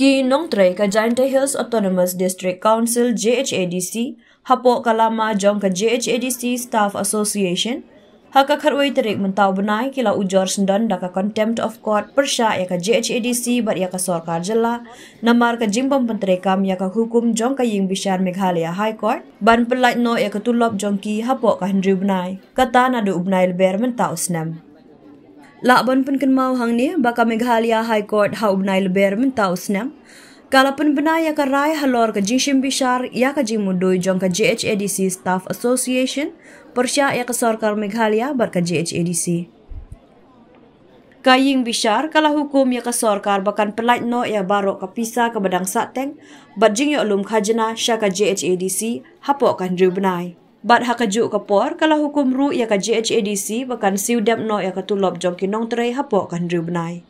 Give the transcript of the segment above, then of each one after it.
ki nongtre ka Giant Hills Autonomous District Council JHADC hapo kalama jong ka JHADC Staff Association haka kharwai terik mentau benai kila ujar sendan daka contempt of court persya ya ka JHADC bar ya ka sorkar jela namar ka jimbam kam ya ka hukum jong ka ying bisyar Meghalaya High Court ban pelait no ya ka tulop jong ki hapo ka hendri benai kata nadu ubnai lber mentau senam. Lakban pun ken mau hang ni baka Meghalaya High Court hau benai leber mentau senam. Kalau pun benar ya ke Rai halor ke Jinshim Bishar, ya ke Jimu Doi jong ke JHADC Staff Association, persia ya ke Sorkar Meghalaya bar ke JHADC. Kaying Bishar, kalau hukum ya ke Sorkar bakan pelait no ya barok ke pisah ke badang sateng, bat jing yuk lum kajena syah ke JHADC, hapok kan benai. Bat hakaju kapor kalau hukum ru ya ke GHADC bekan siu no ya katulop jong kinong terai hapo kan riu benai.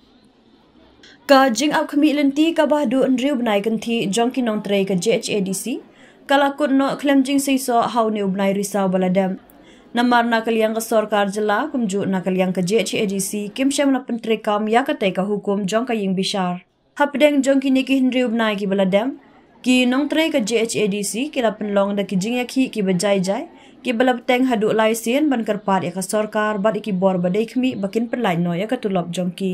Ka jing au kami lenti ka bahadu riu benai genti jong kinong terai ke GHADC kalau kut no klem jing siso hau niu benai risau baladam. Namar nakal yang kesor karjela kumju nak liang ke GHADC kim syam na pentrekam ya ke ka hukum jong ka ying bishar. Hapdeng jong kinikih riu benai ki baladam ki nong trai ka GHADC ki la pen long da ki jing ya ki bajai jai ki balap teng hadu lai sian ban kar par ya sarkar bad ki bor ba dei khmi bakin pen lai no ya ka tulop jong ki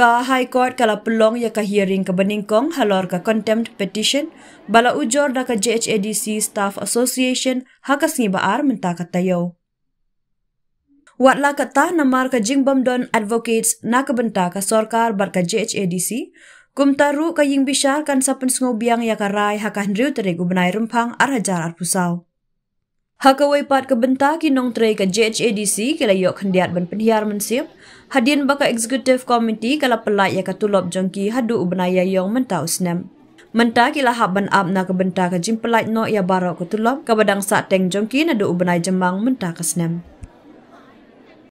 ka high court ka la pen long ya ka hearing ka bening kong halor ka contempt petition bala ujor da ka GHADC staff association ha ka sing ba ar menta ka tayo Watla kata namar ka jingbom don advocates nak kebenta ka sorkar bar ka JHADC. Kumtaru kaying bisyar kan sapan sungobiang ya rai hakan riu terigu benai rempang arah arhajar arpusau. Hakawai pat kebenta kinong terai ke JHADC kila yuk hendiat ben penhiar mensip, hadian baka eksekutif komiti kala pelat yaka tulop jongki hadu ubenaya yong mentau senem. Menta kila hak ben abna na kebenta ke jimpelat no ya barok ke tulop, kabadang sak teng jongki nadu ubenai jemang menta ke senem.